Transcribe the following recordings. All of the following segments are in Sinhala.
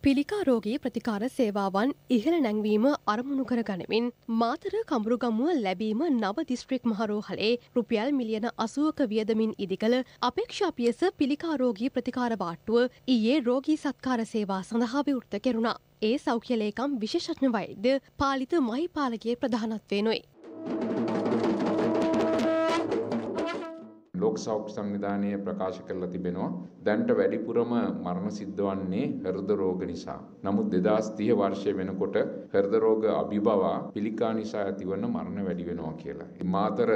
පිළිකා රෝගී ප්‍රතිකාර සේවාවන් ඉහළ නැංවීම අරමුණු කර ගනිමින් මාතර කඹුරුගමුව ලැබීම නව දිස්ත්‍රික් මහරෝහලේ රුපියල් මිලියන අසුවක වියදමින් ඉදිකළ අපේක්ෂා පියස පිළිකාරෝගී ප්‍රතිකාර වාට්ටුව ඊයේ රෝගී සත්කාර සේවා සඳහා විවෘත කෙරුණා. ඒ සෞඛ්‍යලේකම් විශේෂඥ වෛද්‍ය පාලිත මහිපාලගේ ප්‍රධානත්වයනුයි. ලෝක සෞඛ්‍ය සංවිධානය ප්‍රකාශ කරලා තිබෙනවා දැන්ට වැඩිපුරම මරණ සිද්ධ වන්නේ හෘද රෝග නිසා. නමුත් 2030 වර්ෂය වෙනකොට හෘද රෝග අභිභව පිළිකා නිසා ඇතිවන මරණ වැඩි වෙනවා කියලා. මාතර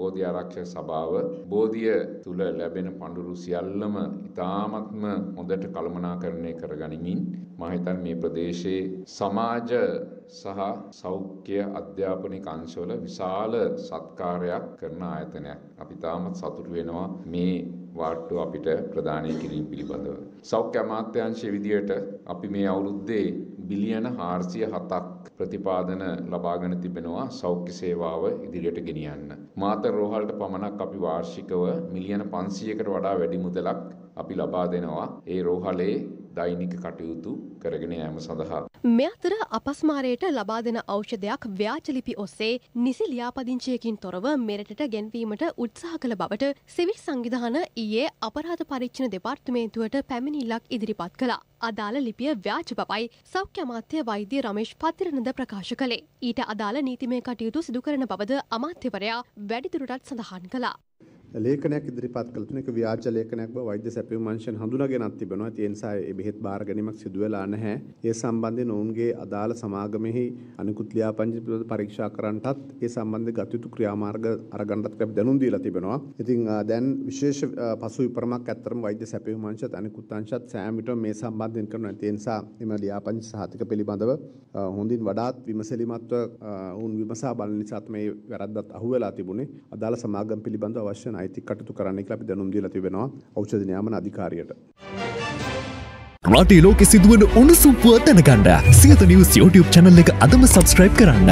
බෝධි ආරක්ෂක සභාව බෝධිය තුල ලැබෙන පඳුරු සියල්ලම ඉතාමත්ම හොඳට කළමනාකරණය කරගනිමින් මම හිතන්නේ මේ ප්‍රදේශයේ සමාජ සහ සෞඛ්‍ය අධ්‍යාපනික අංශවල විශාල සත්කාරයක් කරන ආයතනයක්. අපි තාමත් සතුටු බලාපොරොත්තු වෙනවා මේ වාට්ටුව අපිට ප්‍රදානය කිරීම පිළිබඳව. සෞඛ්‍ය අමාත්‍යංශය විදියට අපි මේ අවුරුද්දේ බිලියන 407ක් ප්‍රතිපාදන ලබාගෙන තිබෙනවා සෞඛ්‍ය සේවාව ඉදිරියට ගෙනියන්න. මාතර රෝහලට පමණක් අපි වාර්ෂිකව මිලියන 500කට වඩා වැඩි මුදලක් අපි ලබා දෙනවා ඒ රෝහලේ දෛනික කටයුතු කරගෙන ෑම සඳහා. මෙ අතර අපස්මාරයට ලබා දෙන ඖෂධයක් ව්‍යාජලිපි ඔස්සේ නිසි ලියාපදිංචයකින් තොරව මෙරටට ගැන්වීමට උත්සාහ කළ බවට සිවිල් සංවිධාන ඊයේ අපරාධ පරීක්ෂණ දෙපාර්තමේන්තුවට පැමිණිල්ලක් ඉදිරිපත් කළා. අදාළ ලිපිය ව්‍යාජ බවයි සෞඛ්‍ය අමාත්‍ය වෛද්‍ය රමේෂ් පතිරණද ප්‍රකාශ කළේ. ඊට අදාළ නීතිමය කටයුතු සිදුකරන බවද අමාත්‍යවරයා වැඩිදුරටත් සඳහන් කළා. ලේඛනයක් ඉදිරිපත් කළ තුන ඒක ව්‍යාජ ලේඛනයක් බව වෛද්‍ය සැපයුම් මංශයෙන් හඳුනාගෙනත් තිබෙනවා. ඒ නිසා ඒ බෙහෙත් බාර ගැනීමක් සිදු වෙලා නැහැ. ඒ සම්බන්ධයෙන් ඔවුන්ගේ අදාළ සමාගමෙහි අනිකුත් ලියාපදිංචි පිළිබඳ පරීක්ෂා කරන්නටත් ඒ සම්බන්ධ ගතයුතු ක්‍රියාමාර්ග අරගන්නටත් අපි දැනුම් දීලා තිබෙනවා. ඉතින් දැන් විශේෂ පසු විපරමක් ඇත්තරම වෛද්‍ය සැපයුම් මංශයත් අනිකුත් අංශත් සෑම විටම මේ සම්බන්ධයෙන් කරනවා. ඒ නිසා එම ලියාපදිංචි සහතික පිළිබඳව හොඳින් වඩාත් විමසලිමත්ව වුන් විමසා බලන නිසා තමයි වැරද්දත් අහුවෙලා තිබුණේ. අදාළ සමාගම් පිළිබඳව අවශ්‍ය අයිති කටතු කරන්න කියලා අපි දැනුම් දීලා තිබෙනවා ඖෂධ නියාමන අධිකාරියට. රටේ ලෝකෙ සිදුවන උණුසුම් පුවත් දැනගන්න සියත නිවුස් YouTube channel එක අදම subscribe කරන්න.